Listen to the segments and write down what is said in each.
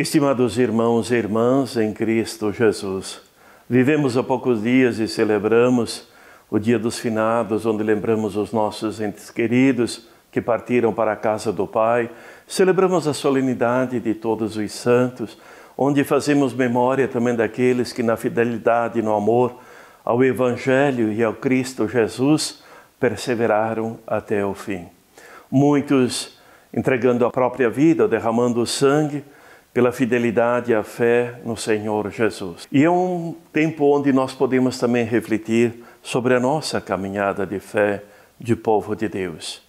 Estimados irmãos e irmãs em Cristo Jesus, vivemos há poucos dias e celebramos o Dia dos Finados, onde lembramos os nossos entes queridos que partiram para a casa do Pai. Celebramos a solenidade de todos os santos, onde fazemos memória também daqueles que, na fidelidade e no amor ao Evangelho e ao Cristo Jesus, perseveraram até o fim. Muitos entregando a própria vida, derramando o sangue pela fidelidade e a fé no Senhor Jesus. E é um tempo onde nós podemos também refletir sobre a nossa caminhada de fé de povo de Deus,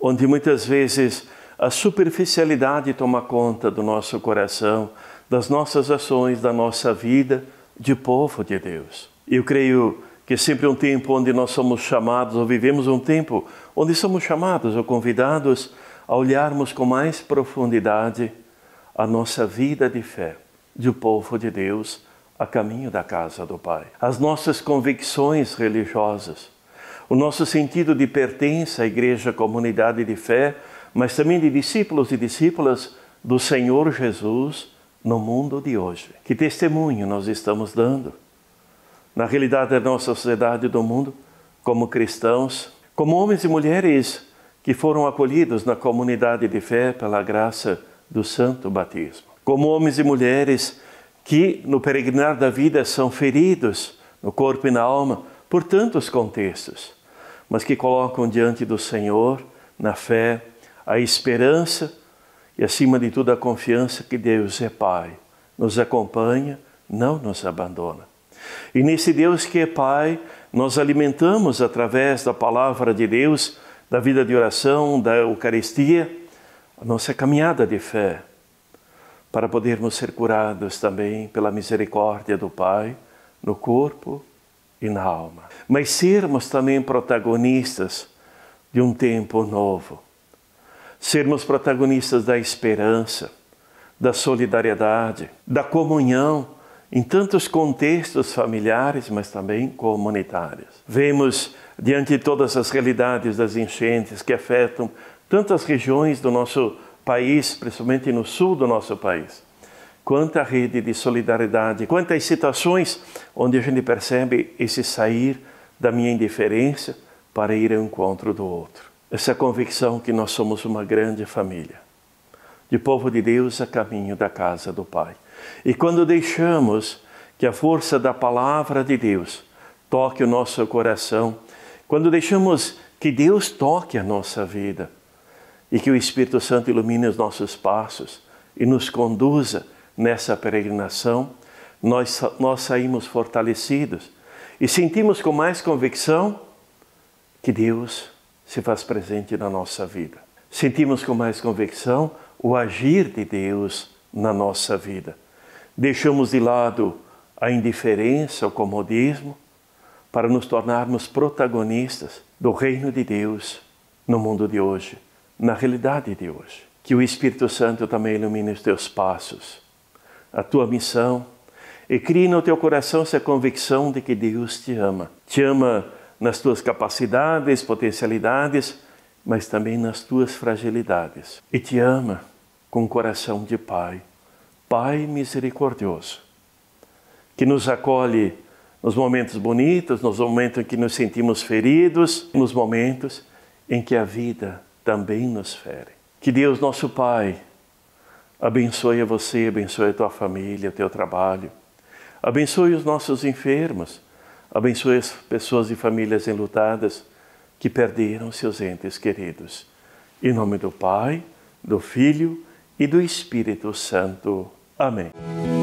onde muitas vezes a superficialidade toma conta do nosso coração, das nossas ações, da nossa vida de povo de Deus. Eu creio que é sempre um tempo onde nós somos chamados, ou vivemos um tempo onde somos chamados ou convidados a olharmos com mais profundidade a nossa vida de fé de povo de Deus a caminho da casa do Pai. As nossas convicções religiosas, o nosso sentido de pertença à igreja, comunidade de fé, mas também de discípulos e discípulas do Senhor Jesus no mundo de hoje. Que testemunho nós estamos dando na realidade da nossa sociedade e do mundo, como cristãos, como homens e mulheres que foram acolhidos na comunidade de fé pela graça de do santo batismo. Como homens e mulheres que, no peregrinar da vida, são feridos no corpo e na alma por tantos contextos, mas que colocam diante do Senhor, na fé, a esperança e, acima de tudo, a confiança que Deus é Pai, nos acompanha, não nos abandona. E nesse Deus que é Pai, nós alimentamos através da palavra de Deus, da vida de oração, da Eucaristia, a nossa caminhada de fé, para podermos ser curados também pela misericórdia do Pai no corpo e na alma. Mas sermos também protagonistas de um tempo novo. Sermos protagonistas da esperança, da solidariedade, da comunhão em tantos contextos familiares, mas também comunitários. Vemos diante de todas as realidades das enchentes que afetam tantas regiões do nosso país, principalmente no sul do nosso país. Quanta rede de solidariedade, quantas situações onde a gente percebe esse sair da minha indiferença para ir ao encontro do outro. Essa convicção que nós somos uma grande família, de povo de Deus a caminho da casa do Pai. E quando deixamos que a força da palavra de Deus toque o nosso coração, quando deixamos que Deus toque a nossa vida, e que o Espírito Santo ilumine os nossos passos e nos conduza nessa peregrinação, nós, nós saímos fortalecidos e sentimos com mais convicção que Deus se faz presente na nossa vida. Sentimos com mais convicção o agir de Deus na nossa vida. Deixamos de lado a indiferença, o comodismo, para nos tornarmos protagonistas do reino de Deus no mundo de hoje na realidade de hoje. Que o Espírito Santo também ilumine os teus passos, a tua missão e crie no teu coração essa convicção de que Deus te ama. Te ama nas tuas capacidades, potencialidades, mas também nas tuas fragilidades. E te ama com o coração de Pai, Pai misericordioso, que nos acolhe nos momentos bonitos, nos momentos em que nos sentimos feridos, nos momentos em que a vida também nos fere. Que Deus, nosso Pai, abençoe a você, abençoe a tua família, o teu trabalho, abençoe os nossos enfermos, abençoe as pessoas e famílias enlutadas que perderam seus entes queridos. Em nome do Pai, do Filho e do Espírito Santo. Amém.